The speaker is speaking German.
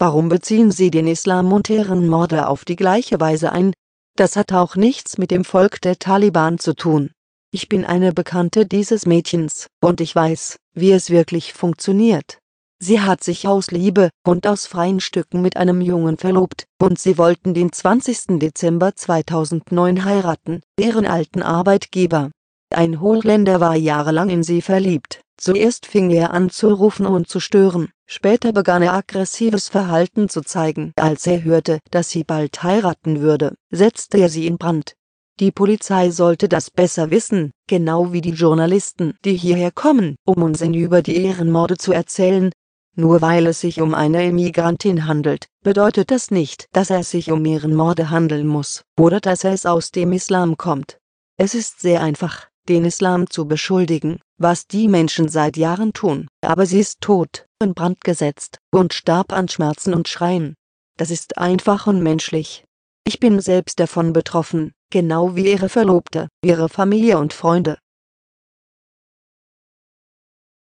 Warum beziehen sie den Islam und deren Morde auf die gleiche Weise ein? Das hat auch nichts mit dem Volk der Taliban zu tun. Ich bin eine Bekannte dieses Mädchens, und ich weiß, wie es wirklich funktioniert. Sie hat sich aus Liebe und aus freien Stücken mit einem Jungen verlobt, und sie wollten den 20. Dezember 2009 heiraten, ihren alten Arbeitgeber. Ein Holländer war jahrelang in sie verliebt. Zuerst fing er an zu rufen und zu stören, später begann er aggressives Verhalten zu zeigen. Als er hörte, dass sie bald heiraten würde, setzte er sie in Brand. Die Polizei sollte das besser wissen, genau wie die Journalisten, die hierher kommen, um uns über die Ehrenmorde zu erzählen. Nur weil es sich um eine Immigrantin handelt, bedeutet das nicht, dass es sich um Ehrenmorde handeln muss, oder dass es aus dem Islam kommt. Es ist sehr einfach, den Islam zu beschuldigen, was die Menschen seit Jahren tun. Aber sie ist tot, in Brand gesetzt, und starb an Schmerzen und Schreien. Das ist einfach unmenschlich. Ich bin selbst davon betroffen, genau wie ihre Verlobte, ihre Familie und Freunde.